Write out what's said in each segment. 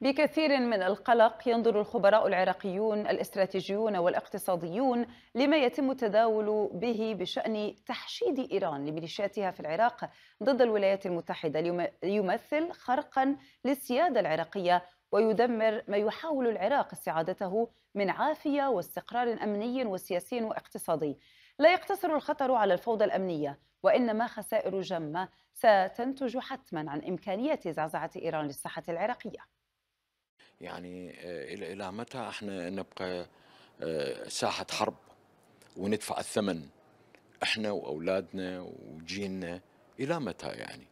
بكثير من القلق ينظر الخبراء العراقيون الاستراتيجيون والاقتصاديون لما يتم التداول به بشأن تحشيد إيران لميليشياتها في العراق ضد الولايات المتحدة ليمثل خرقا للسيادة العراقية ويدمر ما يحاول العراق استعادته من عافية واستقرار أمني وسياسي واقتصادي لا يقتصر الخطر على الفوضى الأمنية وإنما خسائر جمة ستنتج حتما عن إمكانية زعزعة إيران للساحة العراقية يعني آه، الى متى احنا نبقى آه، ساحه حرب وندفع الثمن احنا واولادنا وجيلنا الى متى يعني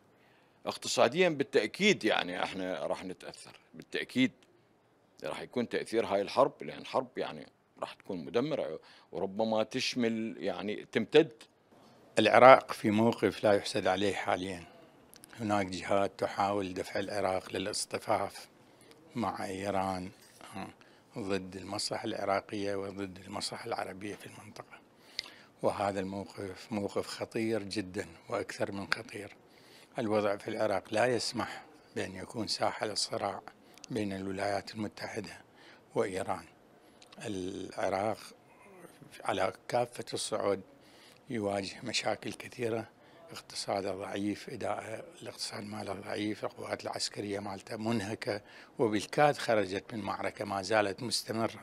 اقتصاديا بالتاكيد يعني احنا راح نتاثر بالتاكيد راح يكون تاثير هاي الحرب لان حرب يعني راح تكون مدمره وربما تشمل يعني تمتد العراق في موقف لا يحسد عليه حاليا هناك جهات تحاول دفع العراق للاصطفاف مع إيران آه، ضد المصلحة العراقية وضد المصلحة العربية في المنطقة وهذا الموقف موقف خطير جدا وأكثر من خطير الوضع في العراق لا يسمح بأن يكون ساحة للصراع بين الولايات المتحدة وإيران العراق على كافة الصعود يواجه مشاكل كثيرة اقتصاده ضعيف إداء الاقتصاد ماله ضعيف القوات العسكرية مالته منهكة وبالكاد خرجت من معركة ما زالت مستمرة